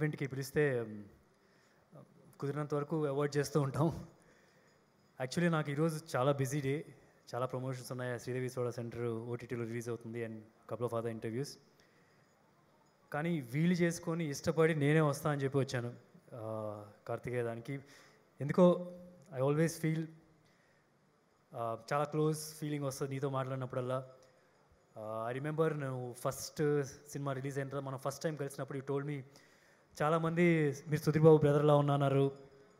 ఈవెంట్కి పిలిస్తే కుదిరినంత వరకు అవాయిడ్ చేస్తూ ఉంటాం యాక్చువల్లీ నాకు ఈరోజు చాలా బిజీ డే చాలా ప్రమోషన్స్ ఉన్నాయి శ్రీదేవి సోడా సెంటర్ ఓటీటీలో రిలీజ్ అవుతుంది and couple of other interviews కానీ వీలు చేసుకొని ఇష్టపడి నేనే వస్తా అని చెప్పి వచ్చాను కార్తికేయ దానికి ఎందుకో ఐ ఆల్వేస్ ఫీల్ చాలా క్లోజ్ ఫీలింగ్ వస్తుంది నీతో మాట్లాడినప్పుడల్లా ఐ రిమెంబర్ నువ్వు ఫస్ట్ సినిమా రిలీజ్ అయిన తర్వాత మనం ఫస్ట్ టైం కలిసినప్పుడు యూ టోల్ మీ చాలామంది మీరు సుధీర్ బాబు బ్రదర్లా ఉన్నారు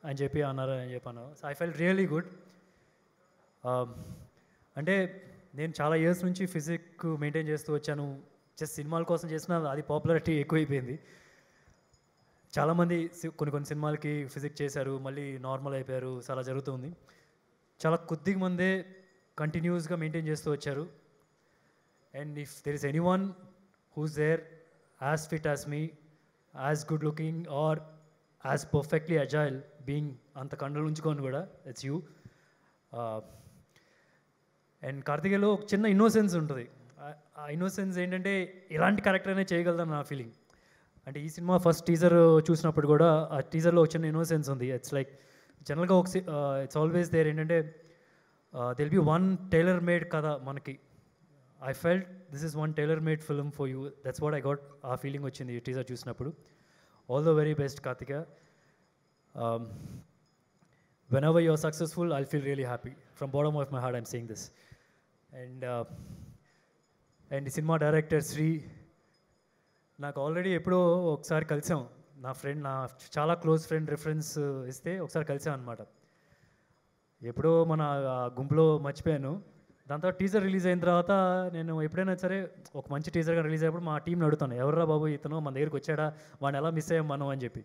అని చెప్పి అన్నారు అని చెప్పాను so I felt really good అంటే నేను చాలా ఇయర్స్ నుంచి ఫిజిక్ మెయింటైన్ చేస్తూ వచ్చాను జస్ట్ సినిమాల కోసం చేసిన అది పాపులారిటీ ఎక్కువైపోయింది చాలామంది కొన్ని కొన్ని సినిమాలకి ఫిజిక్ చేశారు మళ్ళీ నార్మల్ అయిపోయారు చాలా జరుగుతుంది చాలా కొద్ది మందే కంటిన్యూస్గా మెయింటైన్ చేస్తూ వచ్చారు and if there is anyone who's there as fit as me as good looking or as perfectly agile being అంత కండలు ఉంచుకొని కూడా ఇట్స్ యూ అండ్ uh, కార్తికేయలో ఒక చిన్న ఇన్నోసెన్స్ ఉంటుంది ఆ ఇన్నోసెన్స్ ఏంటంటే ఇలాంటి క్యారెక్టర్ అనే చేయగలదని నా ఫీలింగ్ అంటే ఈ సినిమా ఫస్ట్ టీజర్ చూసినప్పుడు కూడా ఆ టీజర్లో ఒక చిన్న ఇన్నోసెన్స్ ఉంది ఇట్స్ లైక్ జనరల్గా ఒక ఇట్స్ ఆల్వేస్ దేర్ ఏంటంటే it'll be one tailor made కథ మనకి I felt this is one tailor made film for you that's what I got ఆ ఫీలింగ్ వచ్చింది టీజర్ చూసినప్పుడు all the very best Karthika whenever you're successful I feel really happy from bottom of my heart I'm seeing this and and cinema director Shri నాకు already ఎప్పుడో ఒకసారి కలిసాం నా friend నా చాలా క్లోజ్ ఫ్రెండ్ రిఫరెన్స్ ఇస్తే ఒకసారి కలిసాం అనమాట ఎప్పుడో మన గుంపులో మర్చిపోయాను దాని తర్వాత టీజర్ రిలీజ్ అయిన తర్వాత నేను ఎప్పుడైనా సరే ఒక మంచి టీజర్గా రిలీజ్ అయినప్పుడు మా టీంని అడుగుతాను ఎవర్రా బాబు ఇతను మన దగ్గరికి వచ్చాడా వాడిని ఎలా మిస్ అయ్యాం మనం అని చెప్పి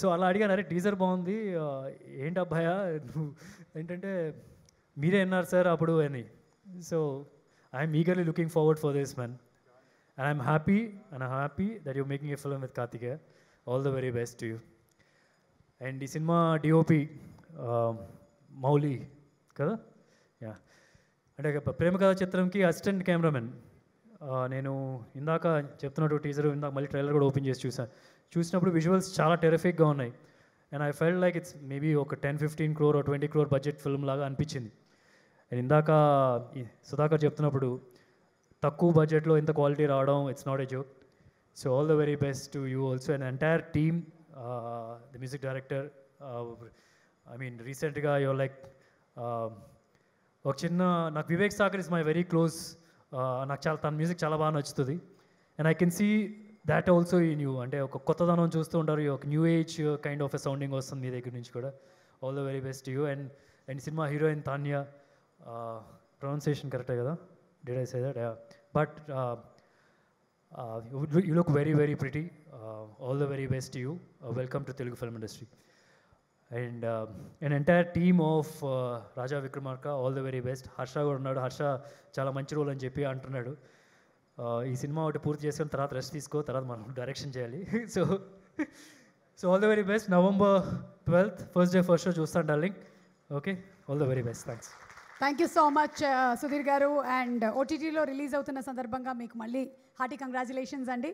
సో అలా అడిగాను అరే టీజర్ బాగుంది ఏంటి అబ్బాయ నువ్వు ఏంటంటే మీరే అన్నారు సార్ అప్పుడు అని so I'm eagerly looking forward for this man and I'm happy and I happy that you making a film with Karthikeya all the very best you and ఈ సినిమా డిఓపి మౌలి కదా యా అంటే ప్రేమ కథ చిత్రంకి అసిస్టెంట్ కెమెరామెన్ నేను ఇందాక చెప్తున్నట్టు teaser ఇందాక మళ్ళీ trailer కూడా ఓపెన్ చేసి చూసాను చూసినప్పుడు విజువల్స్ చాలా టెరఫిక్గా ఉన్నాయి and I felt like it's maybe ఒక ten fifteen crore twenty crore budget film లాగా అనిపించింది అండ్ ఇందాక సుధాకర్ చెప్తున్నప్పుడు తక్కువ బడ్జెట్లో ఇంత క్వాలిటీ రావడం it's not a joke so all the very best to you also and entire team the music director I mean రీసెంట్గా యువర్ లైక్ ఒక చిన్న నాకు Vivek Sagar is my very close నాకు చాలా తన మ్యూజిక్ చాలా బాగా నచ్చుతుంది and I can see that also ఈ న్యూ అంటే ఒక కొత్తదనం చూస్తూ ఉంటారు ఒక new age kind of a sounding వస్తుంది మీ దగ్గర నుంచి కూడా all the very best you and and cinema heroine Tanya pronunciation కరెక్టే కదా did I say that but you look very very pretty all the very best you welcome to Telugu film industry and and entire team of Raja Vikramarka all the very best Harsha కూడా ఉన్నాడు హర్ష చాలా మంచి role అని చెప్పి అంటున్నాడు ఈ సినిమా ఒకటి పూర్తి చేసుకుని తర్వాత రెస్ట్ తీసుకో తర్వాత మనం డైరెక్షన్ చేయాలి so so all the very best November twelfth first day first show చూస్తాను darling okay all the very best thanks thank you so much Sudheer గారు అండ్ ఓటీటీలో రిలీజ్ అవుతున్న సందర్భంగా మీకు మళ్ళీ హార్టీ కంగ్రాచులేషన్స్ అండి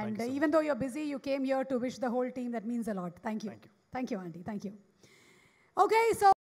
and even though you're busy you came your to wish the whole team that means a lot thank you Thank you, Andy. Thank you. Okay, so.